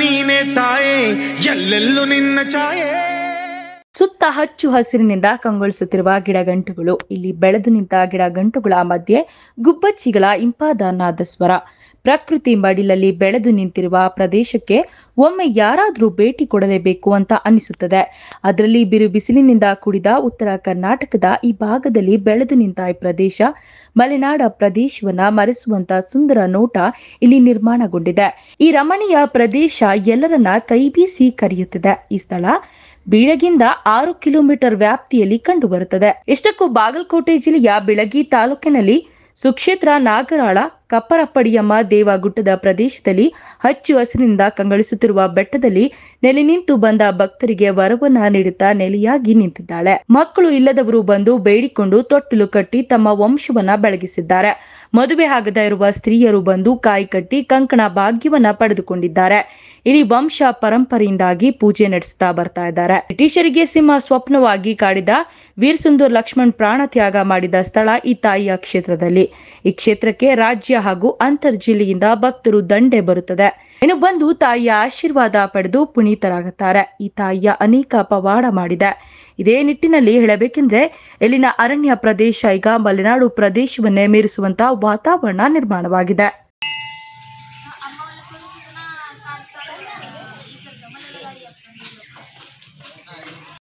ನೀನೇ ಎಲ್ಲೆಲ್ಲೂ ನಿನ್ನ ಛಾಯೆ ಸುತ್ತ ಹಚ್ಚು ಹಸಿರಿನಿಂದ ಕಂಗೊಳಿಸುತ್ತಿರುವ ಗಿಡಗಂಟುಗಳು ಇಲ್ಲಿ ಬೆಳೆದು ನಿಂತ ಗಿಡಗಂಟುಗಳ ಮಧ್ಯೆ ಗುಬ್ಬಚ್ಚಿಗಳ ಇಂಪಾದ ನಾದಸ್ವರ ಪ್ರಕೃತಿ ಮಡಿಲಲ್ಲಿ ಬೆಳೆದು ನಿಂತಿರುವ ಪ್ರದೇಶಕ್ಕೆ ಒಮ್ಮೆ ಯಾರಾದರೂ ಭೇಟಿ ಕೊಡಲೇಬೇಕು ಅಂತ ಅನಿಸುತ್ತದೆ ಅದರಲ್ಲಿ ಬಿರು ಬಿಸಿಲಿನಿಂದ ಕೂಡಿದ ಉತ್ತರ ಕರ್ನಾಟಕದ ಈ ಭಾಗದಲ್ಲಿ ಬೆಳೆದು ನಿಂತ ಈ ಪ್ರದೇಶ ಮಲೆನಾಡ ಪ್ರದೇಶವನ್ನ ಮರೆಸುವಂತ ಸುಂದರ ನೋಟ ಇಲ್ಲಿ ನಿರ್ಮಾಣಗೊಂಡಿದೆ ಈ ರಮಣೀಯ ಪ್ರದೇಶ ಎಲ್ಲರನ್ನ ಕೈ ಬೀಸಿ ಕರೆಯುತ್ತಿದೆ ಈ ಸ್ಥಳ ಬೀಳಗಿಂದ ಆರು ಕಿಲೋಮೀಟರ್ ವ್ಯಾಪ್ತಿಯಲ್ಲಿ ಕಂಡುಬರುತ್ತದೆ ಎಷ್ಟಕ್ಕೂ ಬಾಗಲಕೋಟೆ ಜಿಲ್ಲೆಯ ಬಿಳಗಿ ತಾಲೂಕಿನಲ್ಲಿ ಸುಕ್ಷೇತ್ರ ನಾಗರಾಳ ಕಪ್ಪರಪ್ಪಡಿಯಮ್ಮ ಗುಡ್ಡದ ಪ್ರದೇಶದಲ್ಲಿ ಹಚ್ಚು ಹಸಿರಿನಿಂದ ಕಂಗಳಿಸುತ್ತಿರುವ ಬೆಟ್ಟದಲ್ಲಿ ನೆಲೆ ನಿಂತು ಬಂದ ಭಕ್ತರಿಗೆ ವರವನ್ನ ನೀಡುತ್ತಾ ನೆಲೆಯಾಗಿ ನಿಂತಿದ್ದಾಳೆ ಮಕ್ಕಳು ಇಲ್ಲದವರು ಬಂದು ಬೇಡಿಕೊಂಡು ತೊಟ್ಟಿಲು ಕಟ್ಟಿ ತಮ್ಮ ವಂಶವನ್ನ ಬೆಳಗಿಸಿದ್ದಾರೆ ಮದುವೆ ಆಗದ ಇರುವ ಸ್ತ್ರೀಯರು ಬಂದು ಕಾಯಿ ಕಟ್ಟಿ ಕಂಕಣ ಭಾಗ್ಯವನ್ನ ಪಡೆದುಕೊಂಡಿದ್ದಾರೆ ಇಲ್ಲಿ ವಂಶ ಪರಂಪರೆಯಿಂದಾಗಿ ಪೂಜೆ ನಡೆಸುತ್ತಾ ಬರ್ತಾ ಇದ್ದಾರೆ ಬ್ರಿಟಿಷರಿಗೆ ಸಿಂಹ ಸ್ವಪ್ನವಾಗಿ ಕಾಡಿದ ವೀರ್ ಸುಂದರ್ ಲಕ್ಷ್ಮಣ್ ಪ್ರಾಣ ತ್ಯಾಗ ಮಾಡಿದ ಸ್ಥಳ ಈ ತಾಯಿಯ ಕ್ಷೇತ್ರದಲ್ಲಿ ಈ ಕ್ಷೇತ್ರಕ್ಕೆ ರಾಜ್ಯ ಹಾಗೂ ಜಿಲ್ಲೆಯಿಂದ ಭಕ್ತರು ದಂಡೆ ಬರುತ್ತದೆ ಇನ್ನು ಬಂದು ತಾಯಿಯ ಆಶೀರ್ವಾದ ಪಡೆದು ಪುನೀತರಾಗುತ್ತಾರೆ ಈ ತಾಯಿಯ ಅನೇಕ ಪವಾಡ ಮಾಡಿದೆ ಇದೇ ನಿಟ್ಟಿನಲ್ಲಿ ಹೇಳಬೇಕೆಂದ್ರೆ ಇಲ್ಲಿನ ಅರಣ್ಯ ಪ್ರದೇಶ ಈಗ ಮಲೆನಾಡು ಪ್ರದೇಶವನ್ನೇ ಮೀರಿಸುವಂತಹ ವಾತಾವರಣ ನಿರ್ಮಾಣವಾಗಿದೆ